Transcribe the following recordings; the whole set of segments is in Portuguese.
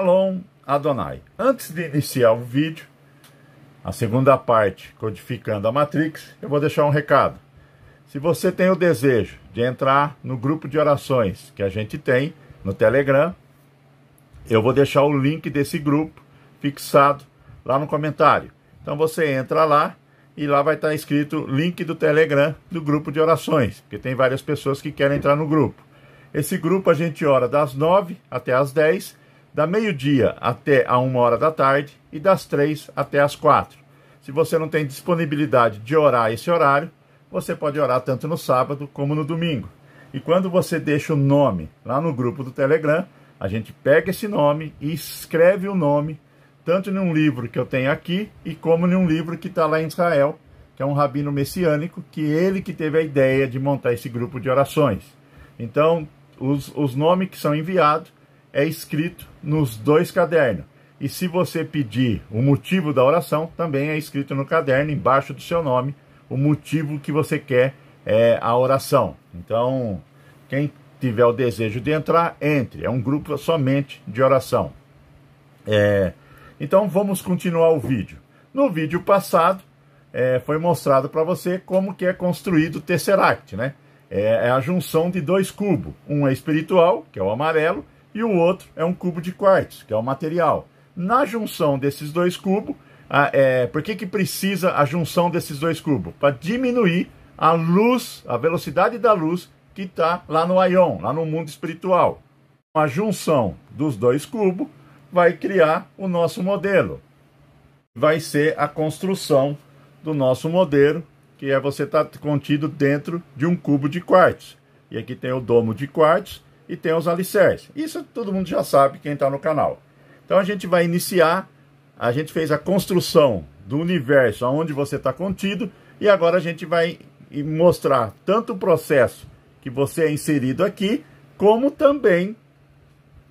Shalom Adonai. Antes de iniciar o vídeo, a segunda parte, codificando a Matrix, eu vou deixar um recado. Se você tem o desejo de entrar no grupo de orações que a gente tem no Telegram, eu vou deixar o link desse grupo fixado lá no comentário. Então você entra lá e lá vai estar escrito link do Telegram do grupo de orações, porque tem várias pessoas que querem entrar no grupo. Esse grupo a gente ora das 9 até as 10 da meio-dia até a uma hora da tarde e das três até as quatro. Se você não tem disponibilidade de orar esse horário, você pode orar tanto no sábado como no domingo. E quando você deixa o nome lá no grupo do Telegram, a gente pega esse nome e escreve o nome, tanto num livro que eu tenho aqui e como num livro que está lá em Israel, que é um rabino messiânico, que é ele que teve a ideia de montar esse grupo de orações. Então, os, os nomes que são enviados é escrito nos dois cadernos. E se você pedir o motivo da oração, também é escrito no caderno, embaixo do seu nome, o motivo que você quer é a oração. Então, quem tiver o desejo de entrar, entre. É um grupo somente de oração. É, então, vamos continuar o vídeo. No vídeo passado, é, foi mostrado para você como que é construído o Tesseract, né? É, é a junção de dois cubos. Um é espiritual, que é o amarelo, e o outro é um cubo de quartzo, que é o material. Na junção desses dois cubos, a, é, por que, que precisa a junção desses dois cubos? Para diminuir a luz, a velocidade da luz que está lá no Ion, lá no mundo espiritual. A junção dos dois cubos vai criar o nosso modelo. Vai ser a construção do nosso modelo, que é você estar tá contido dentro de um cubo de quartzo. E aqui tem o domo de quartzo, e tem os alicerces. Isso todo mundo já sabe quem está no canal. Então a gente vai iniciar, a gente fez a construção do universo onde você está contido e agora a gente vai mostrar tanto o processo que você é inserido aqui, como também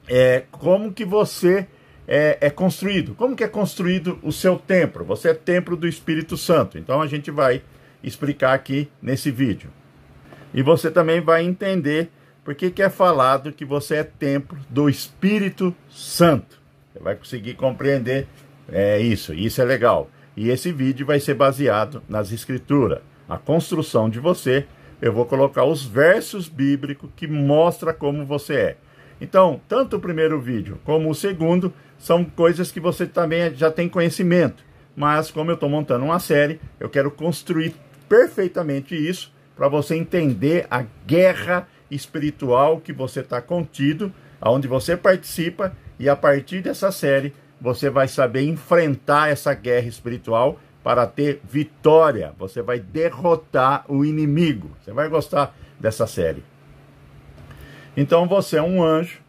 é, como que você é, é construído, como que é construído o seu templo. Você é templo do Espírito Santo. Então a gente vai explicar aqui nesse vídeo. E você também vai entender porque é falado que você é templo do Espírito Santo. Você vai conseguir compreender é, isso, isso é legal. E esse vídeo vai ser baseado nas escrituras, a construção de você. Eu vou colocar os versos bíblicos que mostra como você é. Então, tanto o primeiro vídeo como o segundo são coisas que você também já tem conhecimento. Mas como eu estou montando uma série, eu quero construir perfeitamente isso para você entender a guerra espiritual que você está contido, aonde você participa, e a partir dessa série você vai saber enfrentar essa guerra espiritual para ter vitória. Você vai derrotar o inimigo. Você vai gostar dessa série. Então você é um anjo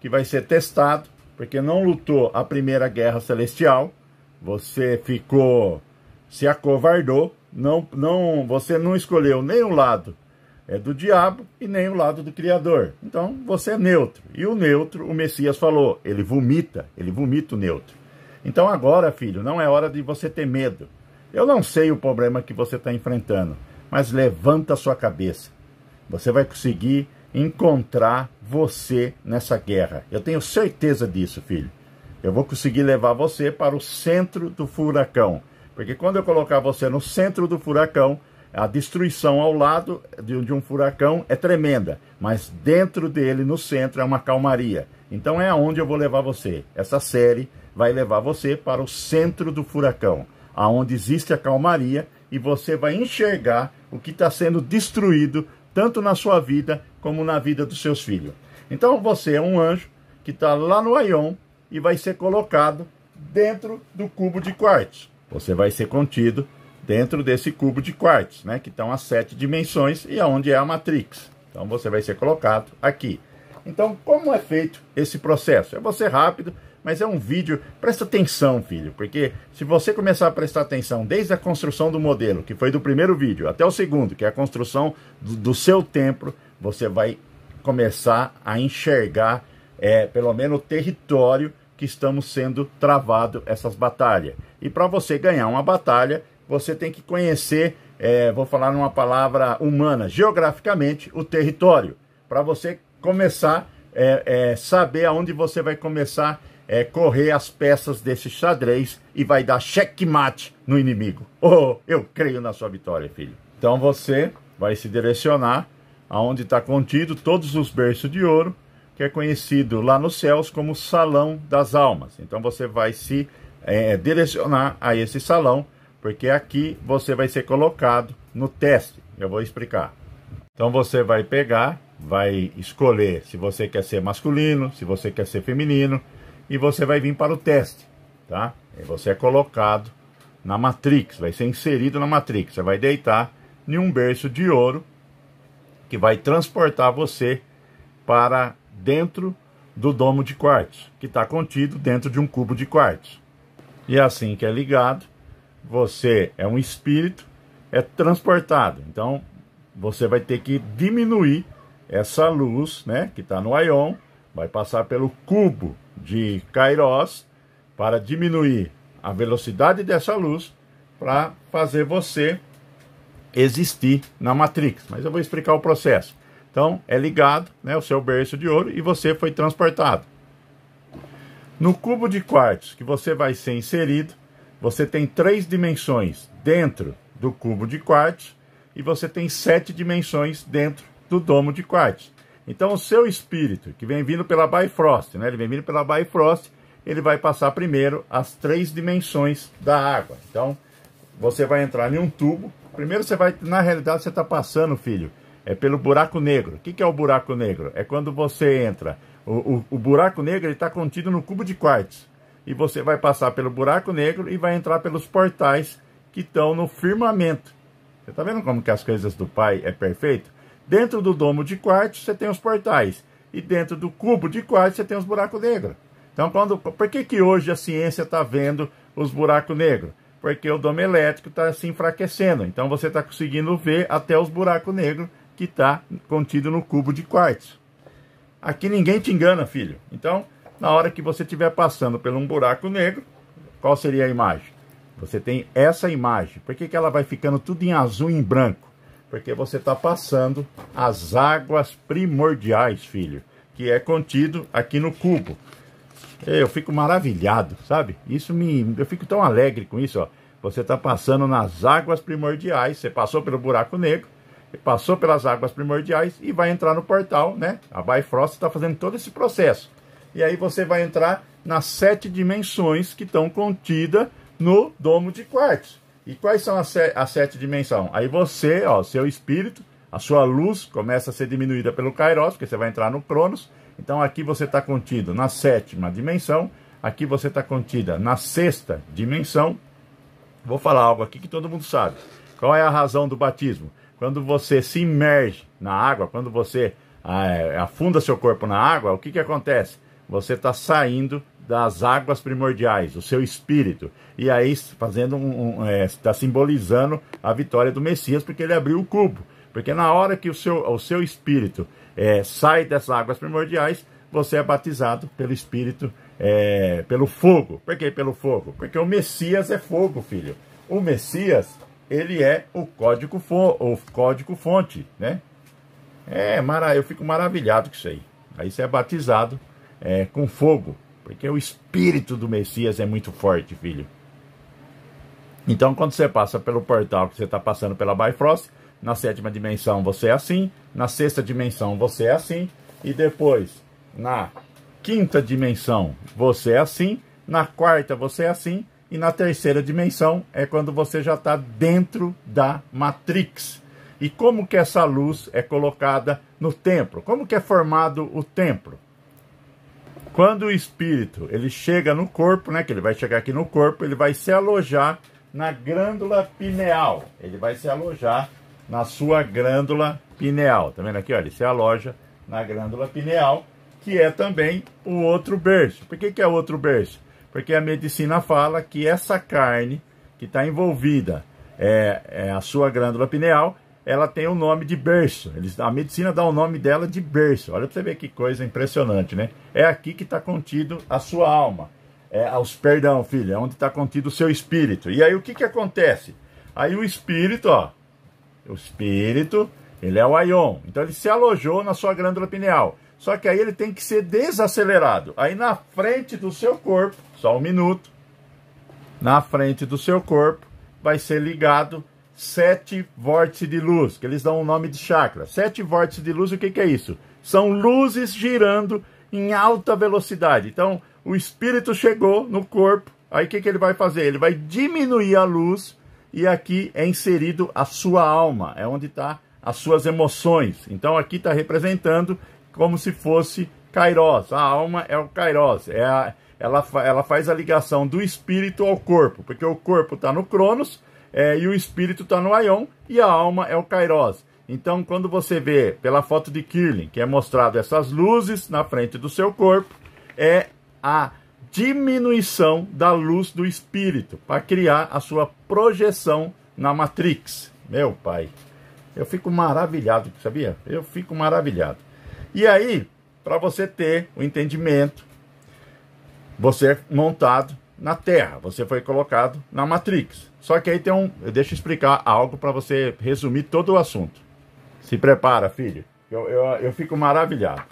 que vai ser testado, porque não lutou a primeira guerra celestial, você ficou se acovardou, não não você não escolheu nem o lado é do diabo e nem o lado do Criador. Então você é neutro. E o neutro, o Messias falou, ele vomita, ele vomita o neutro. Então agora, filho, não é hora de você ter medo. Eu não sei o problema que você está enfrentando, mas levanta a sua cabeça. Você vai conseguir encontrar você nessa guerra. Eu tenho certeza disso, filho. Eu vou conseguir levar você para o centro do furacão. Porque quando eu colocar você no centro do furacão, a destruição ao lado de, de, um furacão é tremenda, mas dentro dele, no centro, é uma calmaria. Então é aonde eu vou levar você. Essa série vai levar você para o centro do furacão, aonde existe a calmaria e você vai enxergar o que está sendo destruído tanto na sua vida como na vida dos seus filhos. Então você é um anjo que está lá no Aion e vai ser colocado dentro do cubo de quartzo. Você vai ser contido dentro desse cubo de quartos, né, que estão as sete dimensões e aonde é a matrix. Então você vai ser colocado aqui. Então, como é feito esse processo? Eu vou ser rápido, mas é um vídeo. Presta atenção, filho, porque se você começar a prestar atenção desde a construção do modelo, que foi do primeiro vídeo, até o segundo, que é a construção do, do seu templo, você vai começar a enxergar, é, pelo menos, o território que estamos sendo travado essas batalhas. E para você ganhar uma batalha, você tem que conhecer, é, vou falar numa palavra humana, geograficamente, o território, para você começar é, é, saber aonde você vai começar é, correr as peças desse xadrez e vai dar checkmate no inimigo. Oh, eu creio na sua vitória, filho. Então você vai se direcionar aonde está contido todos os berços de ouro, que é conhecido lá nos céus como Salão das Almas. Então você vai se é, direcionar a esse salão porque aqui você vai ser colocado no teste. Eu vou explicar. Então você vai pegar, vai escolher se você quer ser masculino, se você quer ser feminino e você vai vir para o teste, tá? E você é colocado na matrix, vai ser inserido na matrix. Você vai deitar em um berço de ouro que vai transportar você para dentro do domo de quartzo, que está contido dentro de um cubo de quartzo. E é assim que é ligado, você é um espírito, é transportado. Então, você vai ter que diminuir essa luz, né, que está no íon, vai passar pelo cubo de Kairos para diminuir a velocidade dessa luz para fazer você existir na Matrix. Mas eu vou explicar o processo. Então, é ligado né, o seu berço de ouro e você foi transportado. No cubo de quartos que você vai ser inserido, você tem três dimensões dentro do cubo de quartzo e você tem sete dimensões dentro do domo de quartzo. Então o seu espírito, que vem vindo pela Bifrost, né? ele vem vindo pela Bifrost, ele vai passar primeiro as três dimensões da água. Então você vai entrar em um tubo. Primeiro você vai, na realidade você está passando, filho, é pelo buraco negro. O que, que é o buraco negro? É quando você entra. O, o, o buraco negro está contido no cubo de quartzo e você vai passar pelo buraco negro e vai entrar pelos portais que estão no firmamento. Você está vendo como que as coisas do Pai é perfeito? Dentro do domo de quartzo você tem os portais e dentro do cubo de quartzo você tem os buracos negros. Então, quando, por que, que hoje a ciência está vendo os buracos negros? Porque o domo elétrico está se enfraquecendo. Então, você está conseguindo ver até os buracos negros que está contido no cubo de quartzo. Aqui ninguém te engana, filho. Então, na hora que você estiver passando por um buraco negro, qual seria a imagem? Você tem essa imagem. Por que, que ela vai ficando tudo em azul e em branco? Porque você está passando as águas primordiais, filho, que é contido aqui no cubo. É, eu fico maravilhado, sabe? Isso me, eu fico tão alegre com isso. Ó. Você está passando nas águas primordiais. Você passou pelo buraco negro, passou pelas águas primordiais e vai entrar no portal, né? A Bifrost está fazendo todo esse processo. E aí você vai entrar nas sete dimensões que estão contidas no domo de quartos. E quais são as, as sete dimensões? Aí você, ó, seu espírito, a sua luz começa a ser diminuída pelo Kairos, porque você vai entrar no Cronos. Então aqui você está contido na sétima dimensão, aqui você está contida na sexta dimensão. Vou falar algo aqui que todo mundo sabe. Qual é a razão do batismo? Quando você se imerge na água, quando você ah, é, afunda seu corpo na água, o que, que acontece? Você está saindo das águas primordiais, o seu espírito. E aí fazendo um, um é, está simbolizando a vitória do Messias, porque ele abriu o cubo. Porque na hora que o seu, o seu espírito é, sai dessas águas primordiais, você é batizado pelo espírito, é, pelo fogo. Por que pelo fogo? Porque o Messias é fogo, filho. O Messias, ele é o código, fo o código fonte, né? É, eu fico maravilhado com isso aí. Aí você é batizado é, com fogo, porque o espírito do Messias é muito forte, filho. Então, quando você passa pelo portal que você está passando pela Bifrost, na sétima dimensão você é assim, na sexta dimensão você é assim, e depois na quinta dimensão você é assim, na quarta você é assim, e na terceira dimensão é quando você já está dentro da Matrix. E como que essa luz é colocada no templo? Como que é formado o templo? Quando o espírito ele chega no corpo, né, que ele vai chegar aqui no corpo, ele vai se alojar na glândula pineal. Ele vai se alojar na sua glândula pineal. Tá vendo aqui? Olha, ele se aloja na glândula pineal, que é também o outro berço. Por que, que é outro berço? Porque a medicina fala que essa carne que está envolvida é, é a sua glândula pineal, ela tem o nome de berço. Eles, a medicina dá o nome dela de berço. Olha para você ver que coisa impressionante, né? É aqui que está contido a sua alma. É, aos, perdão, filha, é onde está contido o seu espírito. E aí o que, que acontece? Aí o espírito, ó, o espírito, ele é o Ion. Então ele se alojou na sua glândula pineal. Só que aí ele tem que ser desacelerado. Aí na frente do seu corpo, só um minuto, na frente do seu corpo vai ser ligado sete vórtices de luz, que eles dão o nome de chakra. Sete vórtices de luz, o que, que é isso? São luzes girando em alta velocidade. Então, o espírito chegou no corpo, aí o que, que ele vai fazer? Ele vai diminuir a luz e aqui é inserido a sua alma, é onde está as suas emoções. Então, aqui está representando como se fosse Kairos. A alma é o Kairos, é a, ela, ela faz a ligação do espírito ao corpo, porque o corpo está no Cronos é, e o espírito está no Ion e a alma é o Kairos. Então, quando você vê pela foto de Kirling, que é mostrado essas luzes na frente do seu corpo, é a diminuição da luz do espírito para criar a sua projeção na Matrix. Meu pai, eu fico maravilhado, sabia? Eu fico maravilhado. E aí, para você ter o entendimento, você é montado na Terra, você foi colocado na Matrix. Só que aí tem um. Eu deixo explicar algo para você resumir todo o assunto. Se prepara, filho. Eu, eu, eu fico maravilhado.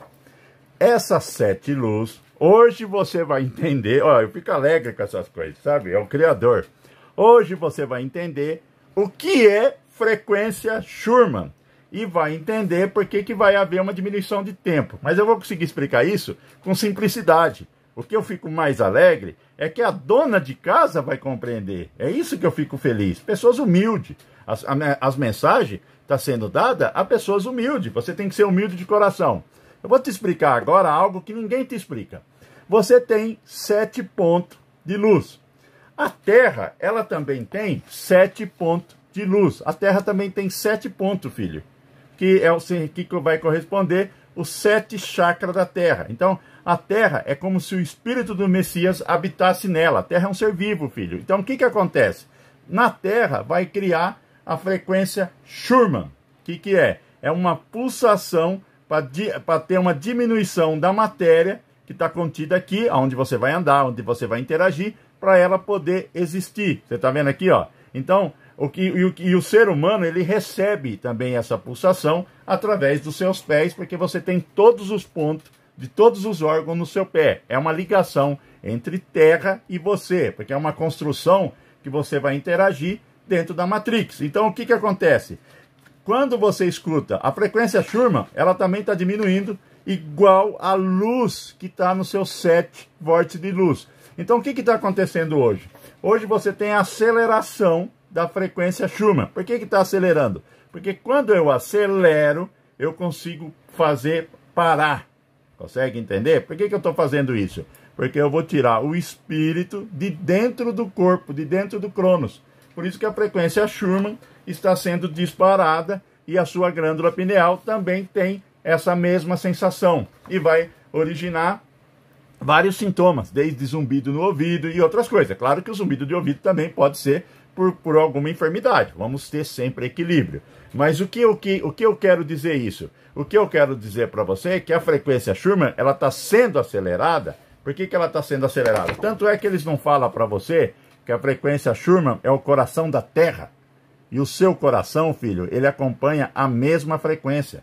Essas sete luzes, hoje você vai entender. Ó, eu fico alegre com essas coisas, sabe? É o Criador. Hoje você vai entender o que é frequência Schumann e vai entender por que, que vai haver uma diminuição de tempo. Mas eu vou conseguir explicar isso com simplicidade. O que eu fico mais alegre é que a dona de casa vai compreender. É isso que eu fico feliz. Pessoas humildes. As, as mensagens estão tá sendo dadas a pessoas humildes. Você tem que ser humilde de coração. Eu vou te explicar agora algo que ninguém te explica. Você tem sete pontos de luz. A Terra, ela também tem sete pontos de luz. A Terra também tem sete pontos, filho. Que é o que vai corresponder os sete chakras da terra. Então, a terra é como se o espírito do Messias habitasse nela. A terra é um ser vivo, filho. Então, o que, que acontece? Na terra vai criar a frequência Schumann. O que, que é? É uma pulsação para ter uma diminuição da matéria que está contida aqui, onde você vai andar, onde você vai interagir, para ela poder existir. Você está vendo aqui, ó? Então, o que, e, o, e o ser humano ele recebe também essa pulsação através dos seus pés, porque você tem todos os pontos de todos os órgãos no seu pé. É uma ligação entre terra e você, porque é uma construção que você vai interagir dentro da matrix. Então o que, que acontece? Quando você escuta a frequência Schumann, ela também está diminuindo igual a luz que está no seu sete vórtice de luz. Então o que está acontecendo hoje? Hoje você tem aceleração da frequência Schumann. Por que está acelerando? Porque quando eu acelero, eu consigo fazer parar. Consegue entender? Por que, que eu estou fazendo isso? Porque eu vou tirar o espírito de dentro do corpo, de dentro do Cronos. Por isso que a frequência Schumann está sendo disparada e a sua glândula pineal também tem essa mesma sensação e vai originar vários sintomas, desde zumbido no ouvido e outras coisas. Claro que o zumbido de ouvido também pode ser por, por alguma enfermidade. Vamos ter sempre equilíbrio. Mas o que, o que, o que eu quero dizer isso? O que eu quero dizer para você é que a frequência Schumann ela está sendo acelerada. Por que, que ela está sendo acelerada? Tanto é que eles não falam para você que a frequência Schumann é o coração da Terra. E o seu coração, filho, ele acompanha a mesma frequência.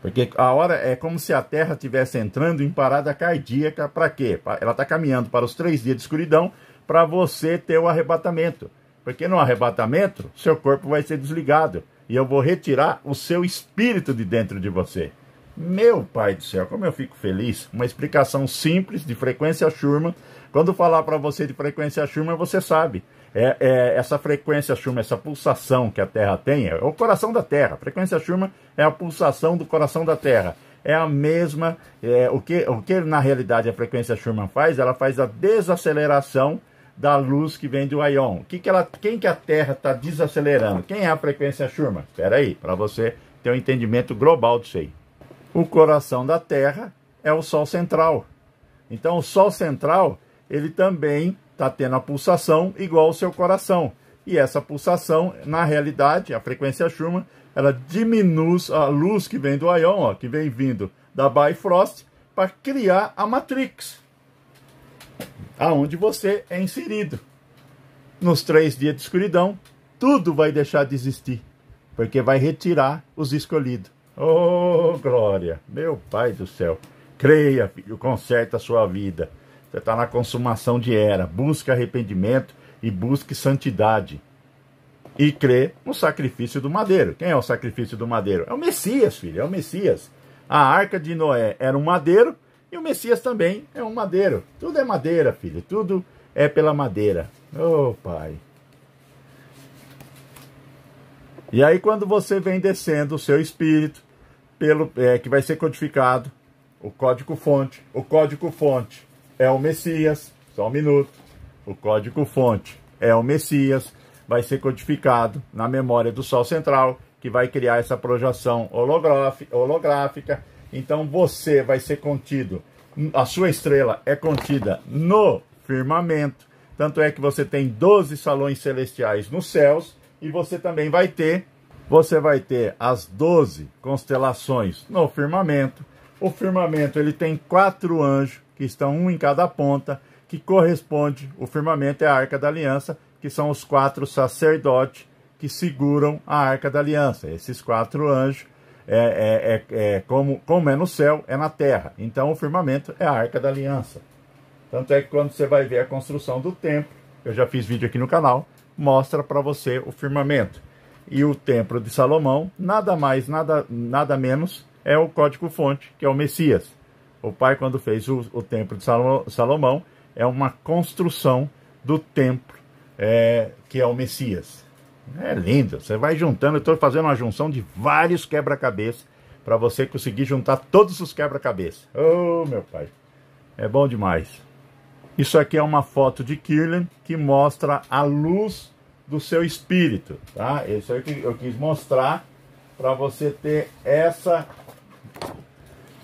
Porque a hora é como se a Terra estivesse entrando em parada cardíaca para quê? Ela está caminhando para os três dias de escuridão para você ter o arrebatamento. Porque no arrebatamento, seu corpo vai ser desligado. E eu vou retirar o seu espírito de dentro de você. Meu pai do céu, como eu fico feliz. Uma explicação simples de frequência Schumann. Quando falar para você de frequência Schumann, você sabe. É, é, essa frequência Schumann, essa pulsação que a Terra tem, é o coração da Terra. A frequência Schumann é a pulsação do coração da Terra. É a mesma. É, o, que, o que na realidade a frequência Schumann faz? Ela faz a desaceleração da luz que vem do íon. Que que ela, quem que a Terra está desacelerando? Quem é a frequência Schumann? Espera aí, para você ter um entendimento global disso aí. O coração da Terra é o Sol central. Então o Sol central, ele também está tendo a pulsação igual ao seu coração. E essa pulsação, na realidade, a frequência Schumann, ela diminui a luz que vem do Ion, ó, que vem vindo da Bifrost, para criar a matrix aonde você é inserido. Nos três dias de escuridão, tudo vai deixar de existir, porque vai retirar os escolhidos. Oh, glória! Meu Pai do céu! Creia, filho, conserta a sua vida. Você está na consumação de era. Busque arrependimento e busque santidade. E crê no sacrifício do madeiro. Quem é o sacrifício do madeiro? É o Messias, filho, é o Messias. A arca de Noé era um madeiro e o Messias também é um madeiro. Tudo é madeira, filho. Tudo é pela madeira. Ô, oh, pai. E aí quando você vem descendo o seu espírito, pelo é, que vai ser codificado, o código-fonte. O código-fonte é o Messias. Só um minuto. O código-fonte é o Messias. Vai ser codificado na memória do Sol Central, que vai criar essa projeção holográfica então você vai ser contido, a sua estrela é contida no firmamento. Tanto é que você tem 12 salões celestiais nos céus e você também vai ter, você vai ter as 12 constelações no firmamento. O firmamento ele tem quatro anjos que estão um em cada ponta, que corresponde, o firmamento é a Arca da Aliança, que são os quatro sacerdotes que seguram a Arca da Aliança. Esses quatro anjos é, é, é, é, como, como é no céu, é na terra. Então o firmamento é a arca da aliança. Tanto é que quando você vai ver a construção do templo, eu já fiz vídeo aqui no canal, mostra para você o firmamento. E o templo de Salomão, nada mais, nada, nada menos, é o código-fonte, que é o Messias. O pai, quando fez o, o templo de Salomão, é uma construção do templo é, que é o Messias. É lindo. Você vai juntando, eu estou fazendo uma junção de vários quebra-cabeças para você conseguir juntar todos os quebra-cabeças. Oh, meu pai. É bom demais. Isso aqui é uma foto de Kirlian que mostra a luz do seu espírito, tá? Isso é aí que eu quis mostrar para você ter essa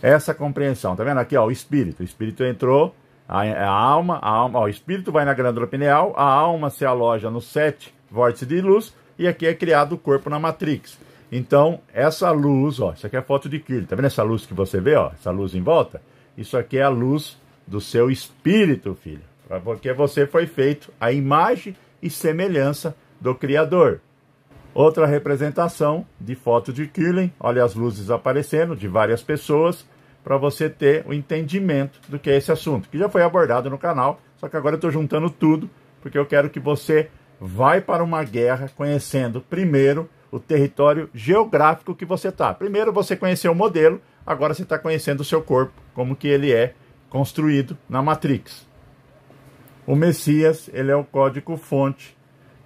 essa compreensão. Tá vendo aqui, ó, o espírito. O espírito entrou, a, a alma, a alma, ó, o espírito vai na glândula pineal, a alma se aloja no sete vórtices de luz, e aqui é criado o corpo na matrix. Então, essa luz, ó, isso aqui é foto de Killing. tá vendo essa luz que você vê, ó, essa luz em volta? Isso aqui é a luz do seu espírito, filho, porque você foi feito a imagem e semelhança do Criador. Outra representação de foto de Killing. olha as luzes aparecendo de várias pessoas, para você ter o entendimento do que é esse assunto, que já foi abordado no canal, só que agora eu estou juntando tudo, porque eu quero que você vai para uma guerra conhecendo primeiro o território geográfico que você está. Primeiro você conheceu o modelo, agora você está conhecendo o seu corpo, como que ele é construído na Matrix. O Messias, ele é o código-fonte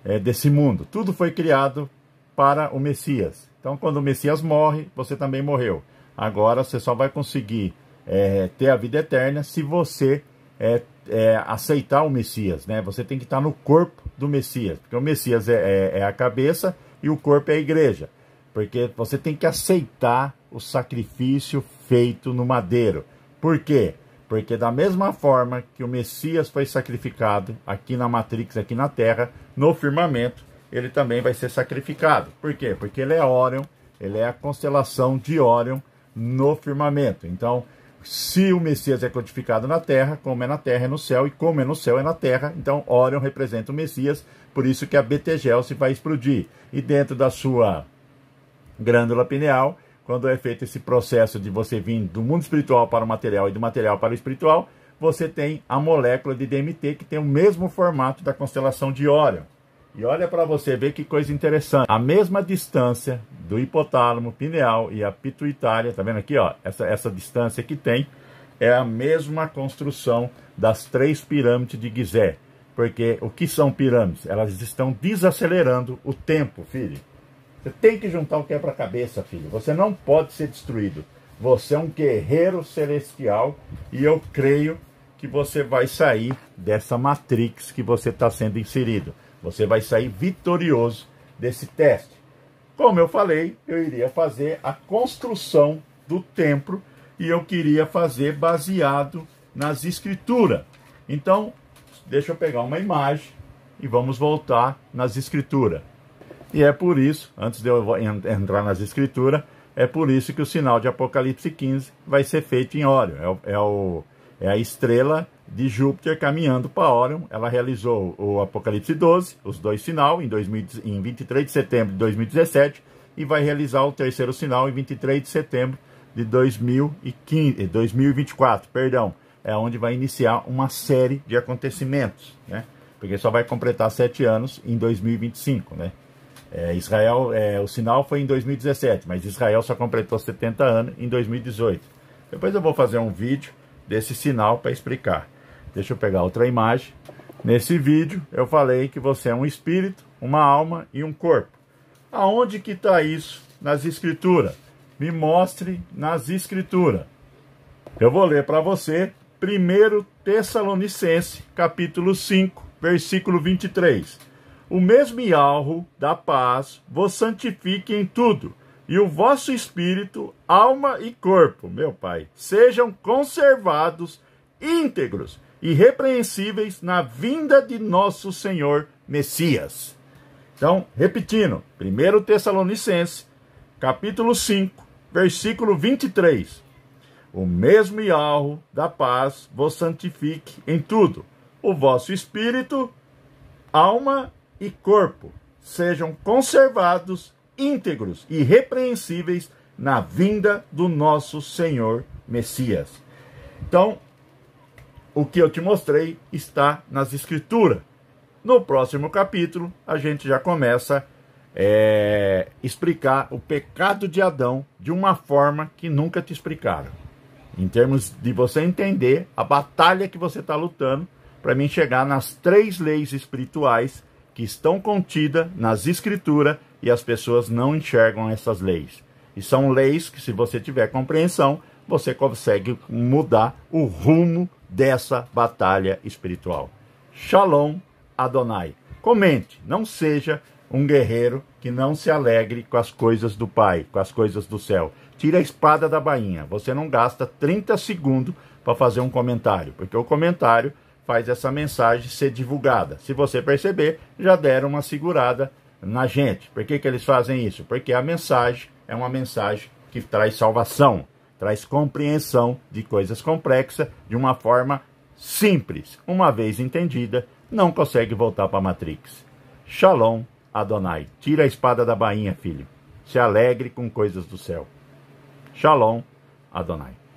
é, desse mundo. Tudo foi criado para o Messias. Então, quando o Messias morre, você também morreu. Agora, você só vai conseguir é, ter a vida eterna se você é, é, aceitar o Messias, né? Você tem que estar no corpo do Messias, porque o Messias é, é, é, a cabeça e o corpo é a igreja, porque você tem que aceitar o sacrifício feito no madeiro. Por quê? Porque da mesma forma que o Messias foi sacrificado aqui na Matrix, aqui na Terra, no firmamento, ele também vai ser sacrificado. Por quê? Porque ele é Órion, ele é a constelação de Órion no firmamento. Então, se o Messias é codificado na terra, como é na terra é no céu, e como é no céu é na terra, então Orion representa o Messias, por isso que a Betegel se vai explodir. E dentro da sua glândula pineal, quando é feito esse processo de você vir do mundo espiritual para o material e do material para o espiritual, você tem a molécula de DMT que tem o mesmo formato da constelação de Orion. E olha para você ver que coisa interessante. A mesma distância do hipotálamo pineal e a pituitária, tá vendo aqui, ó? Essa, essa distância que tem é a mesma construção das três pirâmides de Gizé. Porque o que são pirâmides? Elas estão desacelerando o tempo, filho. Você tem que juntar o quebra-cabeça, filho. Você não pode ser destruído. Você é um guerreiro celestial e eu creio que você vai sair dessa matrix que você está sendo inserido. Você vai sair vitorioso desse teste. Como eu falei, eu iria fazer a construção do templo e eu queria fazer baseado nas escrituras. Então, deixa eu pegar uma imagem e vamos voltar nas escrituras. E é por isso, antes de eu entrar nas escrituras, é por isso que o sinal de Apocalipse 15 vai ser feito em óleo. É, o, é, o, é a estrela de Júpiter caminhando para Órion. Ela realizou o Apocalipse 12, os dois sinal, em, 2000, em 23 de setembro de 2017, e vai realizar o terceiro sinal em 23 de setembro de 2015, 2024, eh, perdão, é onde vai iniciar uma série de acontecimentos, né? Porque só vai completar sete anos em 2025, né? É, Israel, é, o sinal foi em 2017, mas Israel só completou 70 anos em 2018. Depois eu vou fazer um vídeo desse sinal para explicar. Deixa eu pegar outra imagem. Nesse vídeo eu falei que você é um espírito, uma alma e um corpo. Aonde que está isso nas escrituras? Me mostre nas escrituras. Eu vou ler para você 1 Tessalonicense, capítulo 5, versículo 23. O mesmo alvo da paz vos santifique em tudo, e o vosso espírito, alma e corpo, meu Pai, sejam conservados íntegros irrepreensíveis na vinda de nosso Senhor Messias. Então, repetindo, 1 Tessalonicenses, capítulo 5, versículo 23. O mesmo Yahweh da paz vos santifique em tudo, o vosso espírito, alma e corpo sejam conservados íntegros e repreensíveis na vinda do nosso Senhor Messias. Então, o que eu te mostrei está nas Escrituras. No próximo capítulo, a gente já começa é, explicar o pecado de Adão de uma forma que nunca te explicaram. Em termos de você entender a batalha que você está lutando para mim chegar nas três leis espirituais que estão contidas nas escrituras e as pessoas não enxergam essas leis. E são leis que, se você tiver compreensão, você consegue mudar o rumo dessa batalha espiritual. Shalom Adonai. Comente, não seja um guerreiro que não se alegre com as coisas do Pai, com as coisas do céu. Tira a espada da bainha. Você não gasta 30 segundos para fazer um comentário, porque o comentário faz essa mensagem ser divulgada. Se você perceber, já deram uma segurada na gente. Por que, que eles fazem isso? Porque a mensagem é uma mensagem que traz salvação traz compreensão de coisas complexas de uma forma simples. Uma vez entendida, não consegue voltar para a Matrix. Shalom Adonai. Tira a espada da bainha, filho. Se alegre com coisas do céu. Shalom Adonai.